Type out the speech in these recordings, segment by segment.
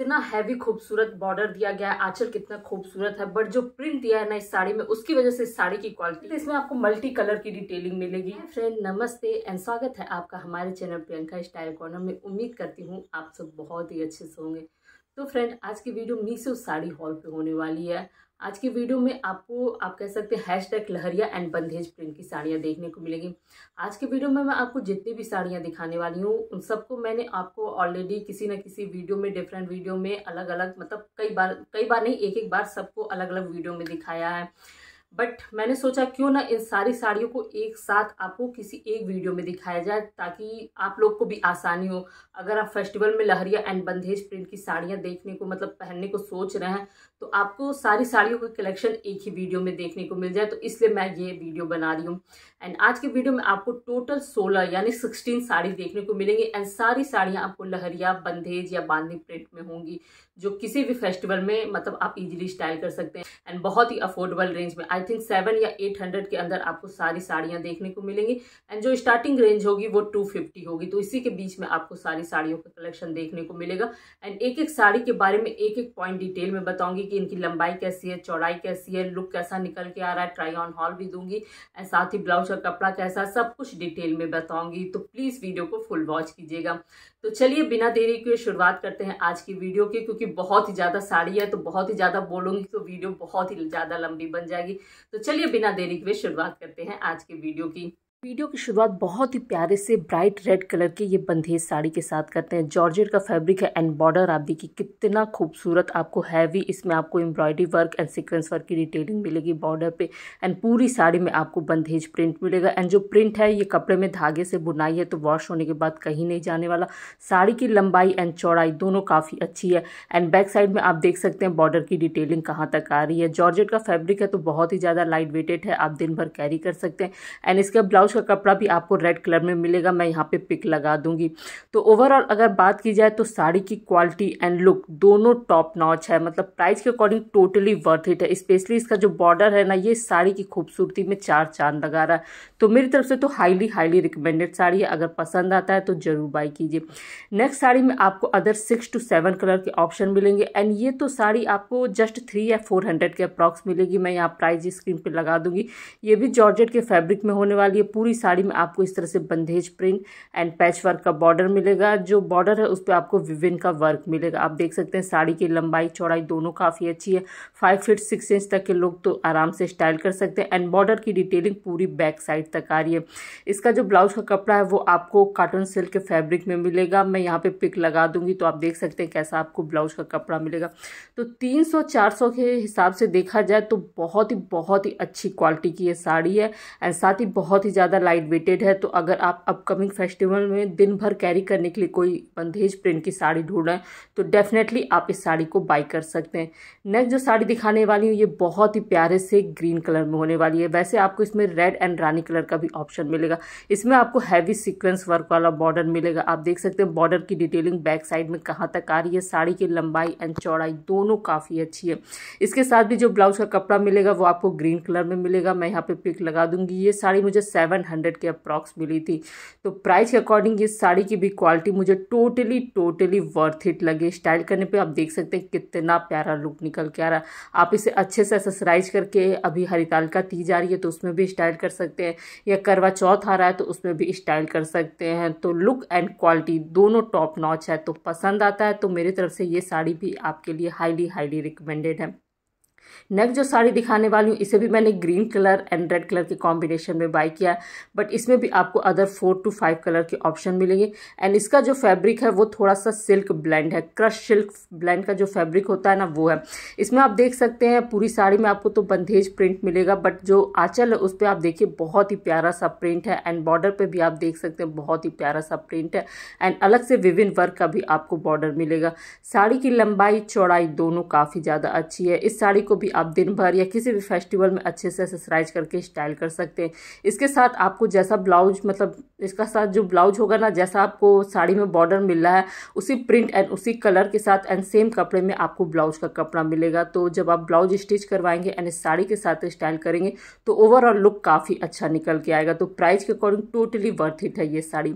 इतना हैवी खूबसूरत बॉर्डर दिया गया है आंचल कितना खूबसूरत है बट जो प्रिंट दिया है ना इस साड़ी में उसकी वजह से इस साड़ी की क्वालिटी तो इसमें आपको मल्टी कलर की डिटेलिंग मिलेगी फ्रेंड नमस्ते एंड स्वागत है आपका हमारे चैनल प्रियंका स्टाइल कॉर्नर में उम्मीद करती हूँ आप सब बहुत ही अच्छे से होंगे तो फ्रेंड आज की वीडियो मीसो साड़ी हॉल पे होने वाली है आज की वीडियो में आपको आप कह सकते हैं हैश टैग लहरिया एंड बंधेज प्रिंट की साड़ियाँ देखने को मिलेंगी आज की वीडियो में मैं आपको जितनी भी साड़ियाँ दिखाने वाली हूँ उन सबको मैंने आपको ऑलरेडी किसी न किसी वीडियो में डिफरेंट वीडियो में अलग अलग मतलब कई बार कई बार नहीं एक एक बार सबको अलग अलग वीडियो में दिखाया है बट मैंने सोचा क्यों ना इन सारी साड़ियों को एक साथ आपको किसी एक वीडियो में दिखाया जाए ताकि आप लोग को भी आसानी हो अगर आप फेस्टिवल में लहरिया एंड बंदेज प्रिंट की साड़ियाँ देखने को मतलब पहनने को सोच रहे हैं तो आपको सारी साड़ियों का कलेक्शन एक ही वीडियो में देखने को मिल जाए तो इसलिए मैं ये वीडियो बना रही हूँ एंड आज के वीडियो में आपको टोटल सोलह यानी सिक्सटीन साड़ी देखने को मिलेंगी एंड सारी साड़ियाँ आपको लहरिया बंदेज या बांधनी प्रिंट में होंगी जो किसी भी फेस्टिवल में मतलब आप इजिली स्टाइल कर सकते हैं एंड बहुत ही अफोर्डेबल रेंज में आज थिंक सेवन या एट हंड्रेड के अंदर आपको सारी साड़ियाँ देखने को मिलेंगी एंड जो स्टार्टिंग रेंज होगी वो टू फिफ्टी होगी तो इसी के बीच में आपको सारी साड़ियों का कलेक्शन देखने को मिलेगा एंड एक एक साड़ी के बारे में एक एक पॉइंट डिटेल में बताऊंगी कि इनकी लंबाई कैसी है चौड़ाई कैसी है लुक कैसा निकल के आ रहा है ट्राई ऑन हॉल भी दूंगी एंड साथ ही ब्लाउज और कपड़ा कैसा सब कुछ डिटेल में बताऊंगी तो प्लीज़ वीडियो को फुल वॉच कीजिएगा तो चलिए बिना देरी के शुरुआत करते हैं आज की वीडियो की क्योंकि बहुत ही ज़्यादा साड़ी है तो बहुत ही ज़्यादा बोलूंगी तो वीडियो बहुत ही ज़्यादा लंबी बन जाएगी तो चलिए बिना देरी के शुरुआत करते हैं आज के वीडियो की वीडियो की शुरुआत बहुत ही प्यारे से ब्राइट रेड कलर के ये बंधेज साड़ी के साथ करते हैं जॉर्जेट का फैब्रिक है एंड बॉर्डर आप देखिए कितना खूबसूरत आपको हैवी इसमें आपको embroidery work and sequence work की डिटेलिंग मिलेगी बॉर्डर पे एंड पूरी साड़ी में आपको बंधेज प्रिंट मिलेगा एंड जो प्रिंट है ये कपड़े में धागे से बुनाई है तो वॉश होने के बाद कहीं नहीं जाने वाला साड़ी की लंबाई एंड चौड़ाई दोनों काफ़ी अच्छी है एंड बैक साइड में आप देख सकते हैं बॉर्डर की डिटेलिंग कहाँ तक आ रही है जॉर्जेट का फैब्रिक है तो बहुत ही ज़्यादा लाइट वेटेड है आप दिन भर कैरी कर सकते हैं एंड इसका ब्लाउज का कपड़ा भी आपको रेड कलर में मिलेगा मैं यहाँ पे पिक लगा दूंगी तो ओवरऑल अगर बात की जाए तो साड़ी की क्वालिटी एंड लुक दोनों टॉप नॉच है मतलब प्राइस के अकॉर्डिंग टोटली वर्थ इट है स्पेशली इसका जो बॉर्डर है ना ये साड़ी की खूबसूरती में चार चांद लगा रहा है तो मेरी तरफ से तो हाईली हाईली रिकमेंडेड साड़ी है अगर पसंद आता है तो जरूर बाई कीजिए नेक्स्ट साड़ी में आपको other six two seven colour के ऑप्शन मिलेंगे एंड ये तो साड़ी आपको जस्ट थ्री या फोर हंड्रेड के अप्रॉक्स मिलेगी मैं यहाँ प्राइस स्क्रीन पर लगा दूंगी ये भी जॉर्जेट के फैब्रिक में होने वाली है पूरी पूरी साड़ी में आपको इस तरह से बंधेज प्रिंट एंड पैच वर्क का बॉर्डर मिलेगा जो बॉर्डर है उस पर आपको विविन का वर्क मिलेगा आप देख सकते हैं साड़ी की लंबाई चौड़ाई दोनों काफ़ी अच्छी है फाइव फिट सिक्स इंच तक के लोग तो आराम से स्टाइल कर सकते हैं एंड बॉर्डर की डिटेलिंग पूरी बैक साइड तक आ रही है इसका जो ब्लाउज का कपड़ा है वो आपको काटन सिल्क के फैब्रिक में मिलेगा मैं यहाँ पे पिक लगा दूंगी तो आप देख सकते हैं कैसा आपको ब्लाउज का कपड़ा मिलेगा तो तीन सौ के हिसाब से देखा जाए तो बहुत ही बहुत ही अच्छी क्वालिटी की ये साड़ी है एंड साथ ही बहुत ही ज़्यादा ज़्यादा लाइट वेटेड है तो अगर आप अपकमिंग फेस्टिवल में दिन भर कैरी करने के लिए कोई बंधेज प्रिंट की साड़ी ढूंढ रहे हैं तो डेफिनेटली आप इस साड़ी को बाई कर सकते हैं नेक्स्ट जो साड़ी दिखाने वाली हूँ ये बहुत ही प्यारे से ग्रीन कलर में होने वाली है वैसे आपको इसमें रेड एंड रानी कलर का भी ऑप्शन मिलेगा इसमें आपको हैवी सिक्वेंस वर्क वाला बॉर्डर मिलेगा आप देख सकते हैं बॉर्डर की डिटेलिंग बैक साइड में कहाँ तक आ रही है साड़ी की लंबाई एंड चौड़ाई दोनों काफ़ी अच्छी है इसके साथ भी जो ब्लाउज का कपड़ा मिलेगा वो आपको ग्रीन कलर में मिलेगा मैं यहाँ पे पिक लगा दूंगी ये साड़ी मुझे सेवन सेवन हंड्रेड के अप्रॉक्स मिली थी तो प्राइस के अकॉर्डिंग ये साड़ी की भी क्वालिटी मुझे टोटली टोटली वर्थ इट लगी स्टाइल करने पे आप देख सकते हैं कितना प्यारा लुक निकल के आ रहा आप इसे अच्छे से एक्सरसाइज करके अभी हरिताल का तीज आ रही है तो उसमें भी स्टाइल कर सकते हैं या करवा चौथ आ रहा है तो उसमें भी स्टाइल कर सकते हैं तो लुक एंड क्वालिटी दोनों टॉप नॉच है तो पसंद आता है तो मेरी तरफ से ये साड़ी भी आपके लिए हाईली हाईली रिकमेंडेड है नेक्स्ट जो साड़ी दिखाने वाली हूँ इसे भी मैंने green colour and red colour के कॉम्बिनेशन में बाई किया है बट इसमें भी आपको other four two five colour के ऑप्शन मिलेंगे एंड इसका जो फैब्रिक है वो थोड़ा सा सिल्क ब्लेंड है क्रश सिल्क ब्लेंड का जो फैब्रिक होता है ना वो है इसमें आप देख सकते हैं पूरी साड़ी में आपको तो बंधेज प्रिंट मिलेगा बट जो आँचल है उस पर आप देखिए बहुत ही प्यारा सा प्रिंट है एंड बॉर्डर पर भी आप देख सकते हैं बहुत ही प्यारा सा प्रिंट है एंड अलग से विभिन्न वर्क का भी आपको बॉर्डर मिलेगा साड़ी की लंबाई चौड़ाई दोनों काफ़ी ज़्यादा अच्छी है इस साड़ी को को भी आप दिन भर या किसी भी फेस्टिवल में अच्छे से एक्सरसाइज करके स्टाइल कर सकते हैं इसके साथ आपको जैसा ब्लाउज मतलब इसका साथ जो ब्लाउज होगा ना जैसा आपको साड़ी में बॉर्डर मिल रहा है उसी प्रिंट एंड उसी कलर के साथ एंड सेम कपड़े में आपको ब्लाउज का कपड़ा मिलेगा तो जब आप ब्लाउज स्टिच करवाएंगे एंड इस साड़ी के साथ स्टाइल करेंगे तो ओवरऑल लुक काफ़ी अच्छा निकल के आएगा तो प्राइस के अकॉर्डिंग टोटली वर्थ इट है ये साड़ी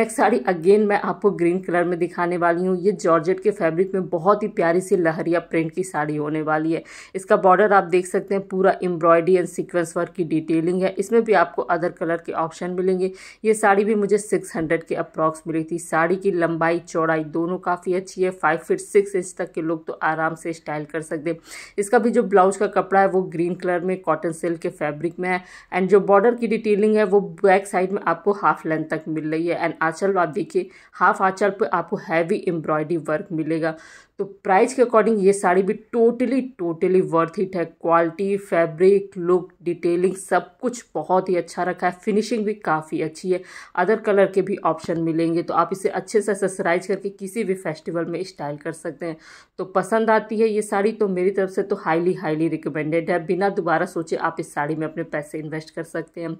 नेक्स्ट साड़ी अगेन मैं आपको ग्रीन कलर में दिखाने वाली हूँ ये जॉर्जेट के फैब्रिक में बहुत ही प्यारी सी लहरिया प्रिंट की साड़ी होने वाली है इसका बॉर्डर आप देख सकते हैं पूरा एम्ब्रॉयडरी एंड सीक्वेंस वर्क की डिटेलिंग है इसमें भी आपको अदर कलर के ऑप्शन मिलेंगे ये साड़ी भी मुझे सिक्स हंड्रेड के अप्रॉक्स मिली थी साड़ी की लंबाई चौड़ाई दोनों काफ़ी अच्छी है फाइव फिट सिक्स इंच तक के लोग तो आराम से स्टाइल कर सकते हैं इसका भी जो ब्लाउज का कपड़ा है वो ग्रीन कलर में कॉटन सिल्क के फैब्रिक में है एंड जो बॉर्डर की डिटेलिंग है वो बैक साइड में आपको हाफ लेंथ तक मिल रही है एंड आंचल आप देखिए हाफ आँचल पर आपको हैवी एम्ब्रॉयडरी वर्क मिलेगा तो प्राइस के अकॉर्डिंग ये साड़ी भी टोटली टोटली वर्थ इट है क्वालिटी फैब्रिक लुक डिटेलिंग सब कुछ बहुत ही अच्छा रखा है फिनिशिंग भी काफ़ी अच्छी है अदर कलर के भी ऑप्शन मिलेंगे तो आप इसे अच्छे से एक्सरसाइज करके किसी भी फेस्टिवल में स्टाइल कर सकते हैं तो पसंद आती है ये साड़ी तो मेरी तरफ से तो हाईली हाईली रिकमेंडेड है बिना दोबारा सोचे आप इस साड़ी में अपने पैसे इन्वेस्ट कर सकते हैं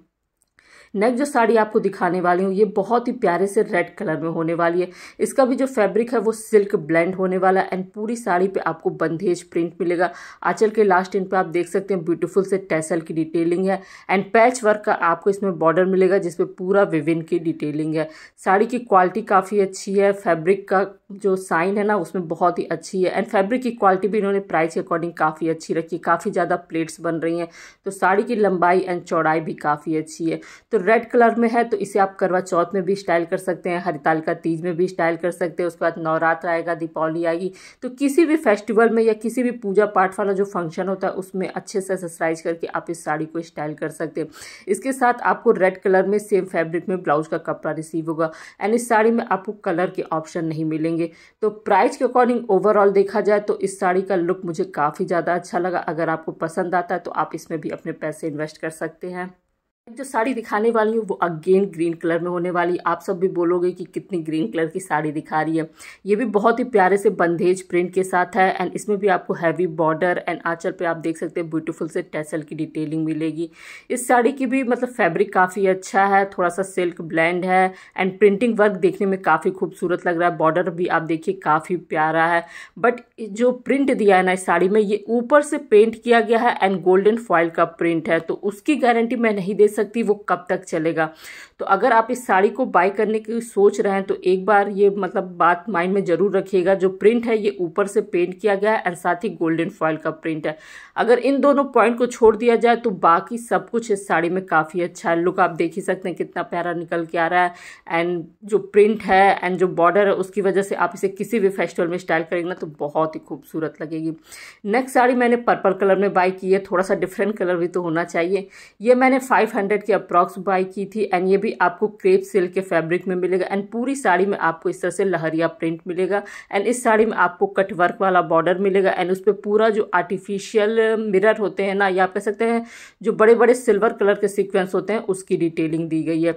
नेक्स्ट जो साड़ी आपको दिखाने वाली हूँ ये बहुत ही प्यारे से रेड कलर में होने वाली है इसका भी जो फैब्रिक है वो सिल्क ब्लेंड होने वाला है एंड पूरी साड़ी पे आपको बंधेज प्रिंट मिलेगा आंचल के लास्ट इन पे आप देख सकते हैं ब्यूटीफुल से टेसल की डिटेलिंग है एंड पैच वर्क का आपको इसमें बॉर्डर मिलेगा जिसपे पूरा विविन की डिटेलिंग है साड़ी की क्वालिटी काफ़ी अच्छी है फैब्रिक का जो साइन है ना उसमें बहुत ही अच्छी है एंड फैब्रिक की क्वालिटी भी इन्होंने प्राइस के अकॉर्डिंग काफ़ी अच्छी रखी काफ़ी ज़्यादा प्लेट्स बन रही हैं तो साड़ी की लंबाई एंड चौड़ाई भी काफ़ी अच्छी है तो रेड कलर में है तो इसे आप करवा चौथ में भी स्टाइल कर सकते हैं हरिताल का तीज में भी स्टाइल कर सकते हैं उसके बाद नवरात्र आएगा दीपावली आएगी तो किसी भी फेस्टिवल में या किसी भी पूजा पाठ वाला जो फंक्शन होता है उसमें अच्छे से एक्सरसाइज करके आप इस साड़ी को स्टाइल कर सकते हैं इसके साथ आपको रेड कलर में सेम फैब्रिक में ब्लाउज का कपड़ा रिसीव होगा एंड इस साड़ी में आपको कलर के ऑप्शन नहीं मिलेंगे तो प्राइस के अकॉर्डिंग ओवरऑल देखा जाए तो इस साड़ी का लुक मुझे काफ़ी ज़्यादा अच्छा लगा अगर आपको पसंद आता है तो आप इसमें भी अपने पैसे इन्वेस्ट कर सकते हैं जो साड़ी दिखाने वाली हूँ वो अगेन ग्रीन कलर में होने वाली आप सब भी बोलोगे कि कितनी ग्रीन कलर की साड़ी दिखा रही है ये भी बहुत ही प्यारे से बंधेज प्रिंट के साथ है एंड इसमें भी आपको हैवी बॉर्डर एंड आंचल पे आप देख सकते हैं ब्यूटीफुल से टेसल की डिटेलिंग मिलेगी इस साड़ी की भी मतलब फैब्रिक काफ़ी अच्छा है थोड़ा सा सिल्क ब्लैंड है एंड प्रिंटिंग वर्क देखने में काफ़ी खूबसूरत लग रहा है बॉर्डर भी आप देखिए काफ़ी प्यारा है बट जो प्रिंट दिया है ना इस साड़ी में ये ऊपर से पेंट किया गया है एंड गोल्डन फॉइल का प्रिंट है तो उसकी गारंटी मैं नहीं दे सकती वो कब तक चलेगा तो अगर आप इस साड़ी को बाय करने की सोच रहे हैं तो एक बार ये मतलब बात माइंड में ज़रूर रखिएगा जो प्रिंट है ये ऊपर से पेंट किया गया है एंड साथ ही गोल्डन फॉयल का प्रिंट है अगर इन दोनों पॉइंट को छोड़ दिया जाए तो बाकी सब कुछ इस साड़ी में काफ़ी अच्छा है लुक आप देख ही सकते हैं कितना प्यारा निकल के आ रहा है एंड जो प्रिंट है एंड जो बॉर्डर है उसकी वजह से आप इसे किसी भी फेस्टिवल में स्टाइल करेंगे ना तो बहुत ही खूबसूरत लगेगी नेक्स्ट साड़ी मैंने पर्पल कलर में बाई की है थोड़ा सा डिफरेंट कलर भी तो होना चाहिए ये मैंने हंड्रेड के अप्रॉक्स बाई की थी एंड ये भी भी आपको क्रेप सिल्क के फैब्रिक में मिलेगा एंड पूरी साड़ी में आपको इस तरह से लहरिया प्रिंट मिलेगा एंड इस साड़ी में आपको कट वर्क वाला बॉर्डर मिलेगा एंड उस पर पूरा जो आर्टिफिशियल मिरर होते हैं ना या कह सकते हैं जो बड़े बड़े सिल्वर कलर के सिक्वेंस होते हैं उसकी डिटेलिंग दी गई है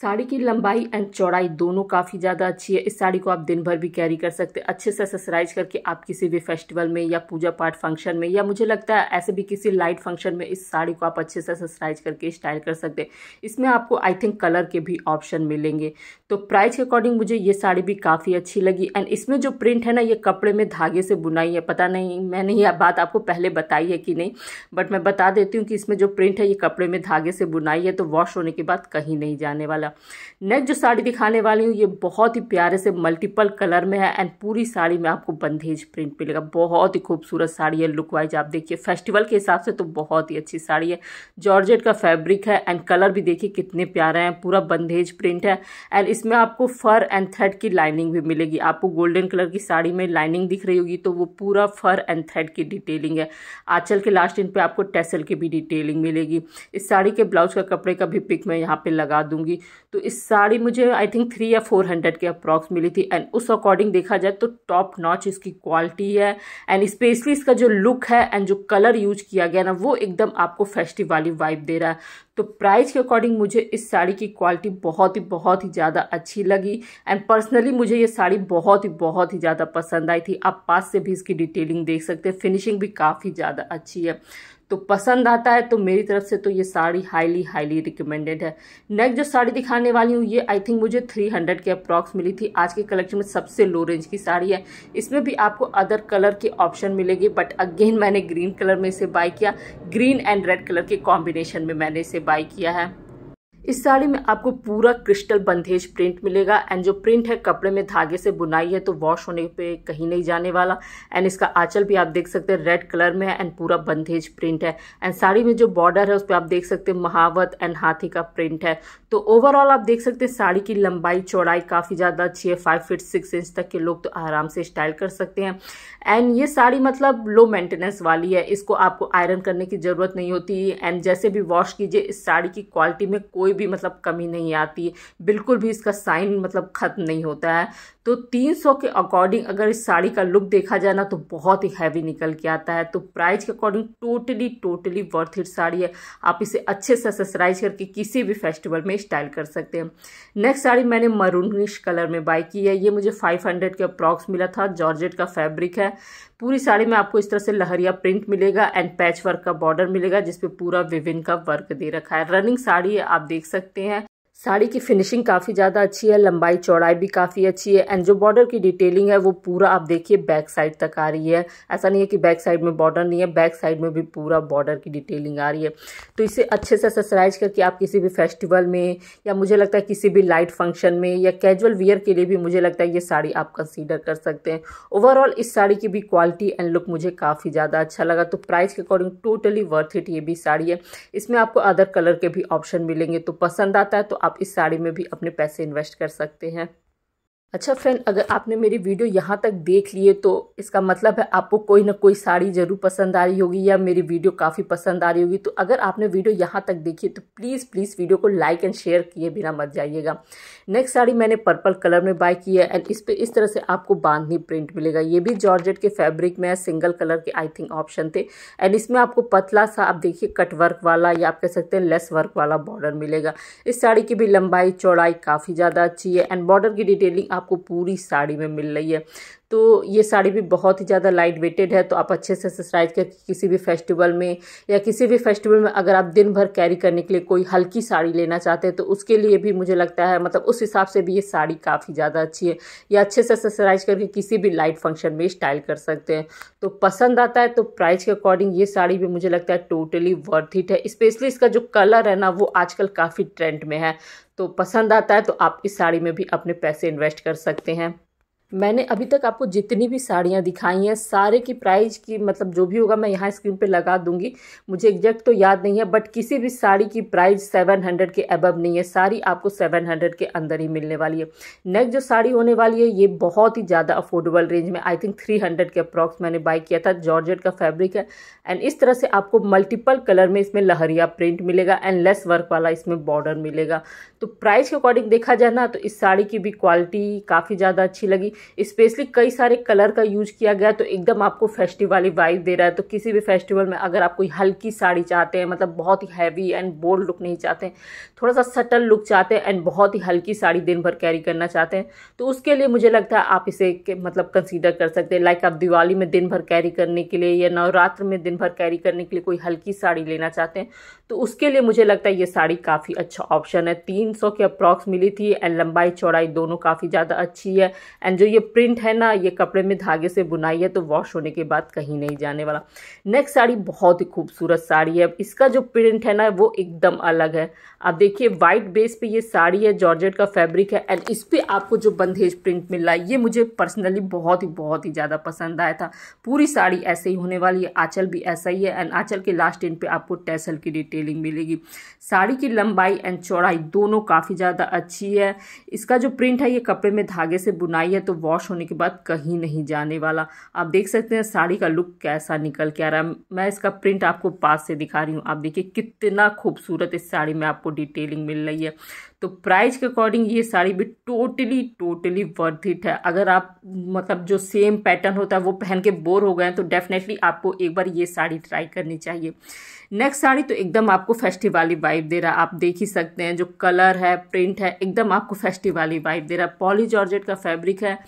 साड़ी की लंबाई एंड चौड़ाई दोनों काफ़ी ज़्यादा अच्छी है इस साड़ी को आप दिन भर भी कैरी कर सकते हैं अच्छे से एक्सरसाइज करके आप किसी भी फेस्टिवल में या पूजा पाठ फंक्शन में या मुझे लगता है ऐसे भी किसी लाइट फंक्शन में इस साड़ी को आप अच्छे से एक्सरसाइज करके स्टाइल कर सकते हैं इसमें आपको आई थिंक कलर के भी ऑप्शन मिलेंगे तो प्राइस के अकॉर्डिंग मुझे ये साड़ी भी काफ़ी अच्छी लगी एंड इसमें जो प्रिंट है ना ये कपड़े में धागे से बुनाई है पता नहीं मैंने ये बात आपको पहले बताई है कि नहीं बट मैं बता देती हूँ कि इसमें जो प्रिंट है ये कपड़े में धागे से बुनाई है तो वॉश होने के बाद कहीं नहीं जाने वाला वाला नेक्स्ट जो साड़ी दिखाने वाली हूँ ये बहुत ही प्यारे से मल्टीपल कलर में है एंड पूरी साड़ी में आपको बंधेज प्रिंट मिलेगा बहुत ही खूबसूरत साड़ी है लुक वाइज आप देखिए फेस्टिवल के हिसाब से तो बहुत ही अच्छी साड़ी है जॉर्जेट का फैब्रिक है एंड कलर भी देखिए कितने प्यारे हैं पूरा बंधेज प्रिंट है एंड इसमें आपको फर एंड थ्रेड की लाइनिंग भी मिलेगी आपको गोल्डन कलर की साड़ी में लाइनिंग दिख रही होगी तो वो पूरा फर एंड थ्रेड की डिटेलिंग है आंचल के लास्ट इन पर आपको टेसल की भी डिटेलिंग मिलेगी इस साड़ी के ब्लाउज का कपड़े का भी पिक मैं यहाँ पे लगा दूंगी तो इस साड़ी मुझे आई थिंक थ्री या फोर हंड्रेड के अप्रॉक्स मिली थी एंड उस अकॉर्डिंग देखा जाए तो टॉप नॉच इसकी क्वालिटी है एंड स्पेशली इसका जो लुक है एंड जो कलर यूज किया गया ना वो एकदम आपको फेस्टिव वाली वाइब दे रहा है तो प्राइस के अकॉर्डिंग मुझे इस साड़ी की क्वालिटी बहुत ही बहुत ही ज़्यादा अच्छी लगी एंड पर्सनली मुझे ये साड़ी बहुत ही बहुत ही ज़्यादा पसंद आई थी आप पास से भी इसकी डिटेलिंग देख सकते हैं फिनिशिंग भी काफ़ी ज़्यादा अच्छी है तो पसंद आता है तो मेरी तरफ से तो ये साड़ी हाईली हाईली रिकमेंडेड है नेक्स्ट जो साड़ी दिखाने वाली हूँ ये आई थिंक मुझे 300 के अप्रॉक्स मिली थी आज के कलेक्शन में सबसे लो रेंज की साड़ी है इसमें भी आपको अदर कलर के ऑप्शन मिलेगी बट अगेन मैंने ग्रीन कलर में इसे बाय किया ग्रीन एंड रेड कलर के कॉम्बिनेशन में मैंने इसे बाई किया है इस साड़ी में आपको पूरा क्रिस्टल बंधेज प्रिंट मिलेगा एंड जो प्रिंट है कपड़े में धागे से बुनाई है तो वॉश होने पे कहीं नहीं जाने वाला एंड इसका आंचल भी आप देख सकते हैं रेड कलर में है एंड पूरा बंधेज प्रिंट है एंड साड़ी में जो बॉर्डर है उस पर आप देख सकते हैं महावत एंड हाथी का प्रिंट है तो ओवरऑल आप देख सकते हैं साड़ी की लंबाई चौड़ाई काफ़ी ज़्यादा अच्छी है फाइव फिट सिक्स इंच तक के लोग तो आराम से स्टाइल कर सकते हैं एंड ये साड़ी मतलब लो मेंटेनेंस वाली है इसको आपको आयरन करने की ज़रूरत नहीं होती एंड जैसे भी वॉश कीजिए इस साड़ी की क्वालिटी में कोई भी मतलब कमी नहीं आती बिल्कुल भी इसका साइन मतलब ख़त्म नहीं होता है तो 300 के अकॉर्डिंग अगर इस साड़ी का लुक देखा जाए ना तो बहुत ही हैवी निकल के आता है तो प्राइस के according totally totally worth it sari है आप इसे अच्छे से एक्सरसाइज करके किसी भी फेस्टिवल में स्टाइल कर सकते हैं नेक्स्ट साड़ी मैंने मरूनिश कलर में बाई की है ये मुझे 500 के अप्रॉक्स मिला था जॉर्जेट का फैब्रिक है पूरी साड़ी में आपको इस तरह से लहरिया प्रिंट मिलेगा एंड पैच वर्क का बॉर्डर मिलेगा जिसपे पूरा विविन का वर्क दे रखा है रनिंग साड़ी है आप देख सकते हैं साड़ी की फिनिशिंग काफ़ी ज़्यादा अच्छी है लंबाई चौड़ाई भी काफ़ी अच्छी है एंड जो बॉर्डर की डिटेलिंग है वो पूरा आप देखिए बैक साइड तक आ रही है ऐसा नहीं है कि बैक साइड में बॉर्डर नहीं है बैक साइड में भी पूरा बॉर्डर की डिटेलिंग आ रही है तो इसे अच्छे से ससराइज करके आप किसी भी फेस्टिवल में या मुझे लगता है किसी भी लाइट फंक्शन में या कैजुअल वियर के लिए भी मुझे लगता है ये साड़ी आप कंसिडर कर सकते हैं ओवरऑल इस साड़ी की भी क्वालिटी एंड लुक मुझे काफ़ी ज़्यादा अच्छा लगा तो प्राइस के अकॉर्डिंग टोटली वर्थ इट ये भी साड़ी है इसमें आपको अदर कलर के भी ऑप्शन मिलेंगे तो पसंद आता है तो आप आप इस साड़ी में भी अपने पैसे इन्वेस्ट कर सकते हैं अच्छा फ्रेंड अगर आपने मेरी वीडियो यहाँ तक देख लिए तो इसका मतलब है आपको कोई ना कोई साड़ी ज़रूर पसंद आ रही होगी या मेरी वीडियो काफ़ी पसंद आ रही होगी तो अगर आपने वीडियो यहाँ तक देखी तो प्लीज़ प्लीज़ वीडियो को लाइक एंड शेयर किए बिना मत जाइएगा नेक्स्ट साड़ी मैंने पर्पल कलर में बाय की है एंड इस पर इस तरह से आपको बांधनी प्रिंट मिलेगा ये भी जॉर्जेट के फैब्रिक में सिंगल कलर के आई थिंक ऑप्शन थे एंड इसमें आपको पतला सा आप देखिए कट वर्क वाला या आप कह सकते हैं लेस वर्क वाला बॉर्डर मिलेगा इस साड़ी की भी लंबाई चौड़ाई काफ़ी ज़्यादा अच्छी है एंड बॉर्डर की डिटेलिंग आप आपको पूरी साड़ी में मिल रही है तो ये साड़ी भी बहुत ही ज़्यादा लाइट वेटेड है तो आप अच्छे से एक्सरसाइज करके किसी भी फेस्टिवल में या किसी भी फेस्टिवल में अगर आप दिन भर कैरी करने के लिए कोई हल्की साड़ी लेना चाहते हैं तो उसके लिए भी मुझे लगता है मतलब उस हिसाब से भी ये साड़ी काफ़ी ज़्यादा अच्छी है या अच्छे से एक्सरसाइज करके किसी भी लाइट फंक्शन में स्टाइल कर सकते हैं तो पसंद आता है तो प्राइस के अकॉर्डिंग ये साड़ी भी मुझे लगता है टोटली वर्थ इट है स्पेशली इसका जो कलर है ना वो आजकल काफ़ी ट्रेंड में है तो पसंद आता है तो आप इस साड़ी में भी अपने पैसे इन्वेस्ट कर सकते हैं मैंने अभी तक आपको जितनी भी साड़ियाँ दिखाई हैं सारे की प्राइस की मतलब जो भी होगा मैं यहाँ स्क्रीन पे लगा दूंगी मुझे एग्जैक्ट तो याद नहीं है बट किसी भी साड़ी की प्राइस 700 के अबब नहीं है साड़ी आपको 700 के अंदर ही मिलने वाली है नेक्स्ट जो साड़ी होने वाली है ये बहुत ही ज़्यादा अफोर्डेबल रेंज में आई थिंक थ्री के अप्रॉक्स मैंने बाई किया था जॉर्जेट का फैब्रिक है एंड इस तरह से आपको मल्टीपल कलर में इसमें लहरिया प्रिंट मिलेगा एंड लेस वर्क वाला इसमें बॉर्डर मिलेगा तो प्राइस के अकॉर्डिंग देखा जाए ना तो इस साड़ी की भी क्वालिटी काफ़ी ज़्यादा अच्छी लगी स्पेशली कई सारे कलर का यूज किया गया तो एकदम आपको फेस्टिव वाली वाइब दे रहा है तो किसी भी फेस्टिवल में अगर आप कोई हल्की साड़ी चाहते हैं मतलब बहुत ही हैवी एंड बोल्ड लुक नहीं चाहते हैं थोड़ा सा सटल लुक चाहते हैं एंड बहुत ही हल्की साड़ी दिन भर कैरी करना चाहते हैं तो उसके लिए मुझे लगता है आप इसे मतलब कंसिडर कर सकते हैं लाइक आप दिवाली में दिन भर कैरी करने के लिए या नवरात्र में दिन भर कैरी करने के लिए कोई हल्की साड़ी लेना चाहते हैं तो उसके लिए मुझे लगता है ये साड़ी काफ़ी अच्छा ऑप्शन है तीन सौ के अप्रॉक्स मिली थी एंड लंबाई चौड़ाई दोनों काफ़ी ज़्यादा अच्छी है एंड जो ये प्रिंट है ना ये कपड़े में धागे से बुनाई है तो वॉश होने के बाद कहीं नहीं जाने वाला नेक्स्ट साड़ी बहुत ही खूबसूरत साड़ी है इसका जो प्रिंट है ना वो एकदम अलग है आप देखिए वाइट बेस पे ये साड़ी है जॉर्जेट का फैब्रिक है एंड इस पर आपको जो बंदेज प्रिंट मिल रहा है ये मुझे पर्सनली बहुत ही बहुत ही ज़्यादा पसंद आया था पूरी साड़ी ऐसे ही होने वाली है आँचल भी ऐसा ही है एंड आँचल के लास्ट एंड पर आपको टैसल की डिटेलिंग मिलेगी साड़ी की लंबाई एंड चौड़ाई दोनों काफ़ी ज़्यादा अच्छी है इसका जो प्रिंट है ये कपड़े में धागे से बुनाई है तो वॉश होने के बाद कहीं नहीं जाने वाला आप देख सकते हैं साड़ी का लुक कैसा निकल के आ रहा है मैं इसका प्रिंट आपको पास से दिखा रही हूँ आप देखिए कितना खूबसूरत इस साड़ी में आपको डिटेलिंग मिल रही है तो प्राइस के अकॉर्डिंग ये साड़ी भी टोटली टोटली वर्थ इट है अगर आप मतलब जो सेम पैटर्न होता है वो पहन के बोर हो गए हैं तो डेफिनेटली आपको एक बार ये साड़ी ट्राई करनी चाहिए नेक्स्ट साड़ी तो एकदम आपको फेस्टिवाली वाइब दे रहा है आप देख ही सकते हैं जो कलर है प्रिंट है एकदम आपको फेस्टिवाली वाइब दे रहा है पॉली जॉर्जेट का फैब्रिक है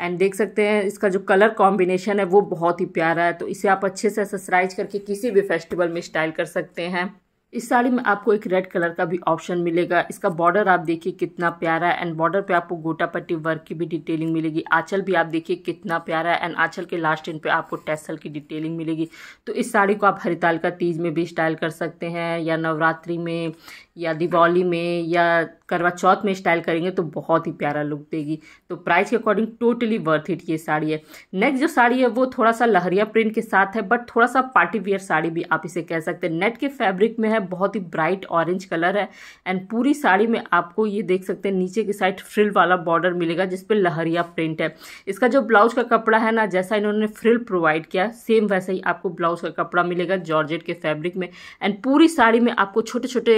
एंड देख सकते हैं इसका जो कलर कॉम्बिनेशन है वो बहुत ही प्यारा है तो इसे आप अच्छे से एक्सरसाइज करके किसी भी फेस्टिवल में स्टाइल कर सकते हैं इस साड़ी में आपको एक रेड कलर का भी ऑप्शन मिलेगा इसका बॉर्डर आप देखिए कितना प्यारा है एंड बॉर्डर पे आपको गोटा पट्टी वर्क की भी डिटेलिंग मिलेगी आंचल भी आप देखिए कितना प्यारा है एंड आंचल के लास्ट इन पे आपको टेसल की डिटेलिंग मिलेगी तो इस साड़ी को आप हरिताल का तीज में भी स्टाइल कर सकते हैं या नवरात्रि में या दिवाली में या करवा चौथ में स्टाइल करेंगे तो बहुत ही प्यारा लुक देगी तो प्राइस के अकॉर्डिंग टोटली वर्थ इट ये साड़ी है नेक्स्ट जो साड़ी है वो थोड़ा सा लहरिया प्रिंट के साथ है बट थोड़ा सा पार्टी वियर साड़ी भी आप इसे कह सकते हैं नेट के फैब्रिक में है है बहुत ही ब्राइट ऑरेंज कलर है एंड पूरी साड़ी में आपको ये देख सकते हैं नीचे की साइड फ्रिल वाला बॉर्डर मिलेगा जिसपे लहरिया प्रिंट है इसका जो ब्लाउज का कपड़ा है ना जैसा इन्होंने फ्रिल प्रोवाइड किया सेम वैसा ही आपको ब्लाउज का कपड़ा मिलेगा जॉर्जेट के फैब्रिक में एंड पूरी साड़ी में आपको छोटे छोटे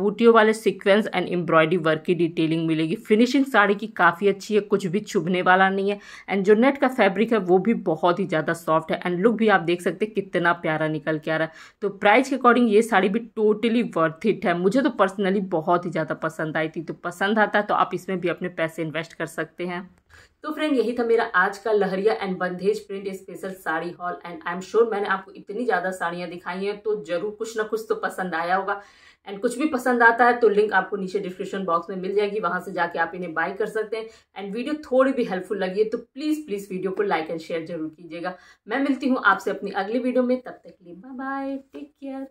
बूटियों वाले सिक्वेंस एंड एम्ब्रॉयडरी वर्क की डिटेलिंग मिलेगी फिनिशिंग साड़ी की काफ़ी अच्छी है कुछ भी चुभने वाला नहीं है एंड जो नेट का फैब्रिक है वो भी बहुत ही ज़्यादा सॉफ्ट है एंड लुक भी आप देख सकते हैं कितना प्यारा निकल के आ रहा है तो प्राइस के अकॉर्डिंग ये साड़ी भी टोटली वर्थ इट है मुझे तो पर्सनली बहुत ही ज़्यादा पसंद आई थी तो पसंद आता है तो आप इसमें भी अपने पैसे इन्वेस्ट कर सकते हैं तो फ्रेंड यही था मेरा आज का leheriya and bandhej print special sari haul and I am sure मैंने आपको इतनी ज़्यादा साड़ियाँ दिखाई हैं तो जरूर कुछ ना कुछ तो पसंद आया होगा एंड कुछ भी पसंद आता है तो लिंक आपको नीचे डिस्क्रिप्शन बॉक्स में मिल जाएगी वहाँ से जाके आप इन्हें बाय कर सकते हैं एंड वीडियो थोड़ी भी हेल्पफुल लगी है तो प्लीज़ प्लीज़ वीडियो को लाइक एंड शेयर जरूर कीजिएगा मैं मिलती हूँ आपसे अपनी अगली वीडियो में तब तक लिए बाय बाय टेक केयर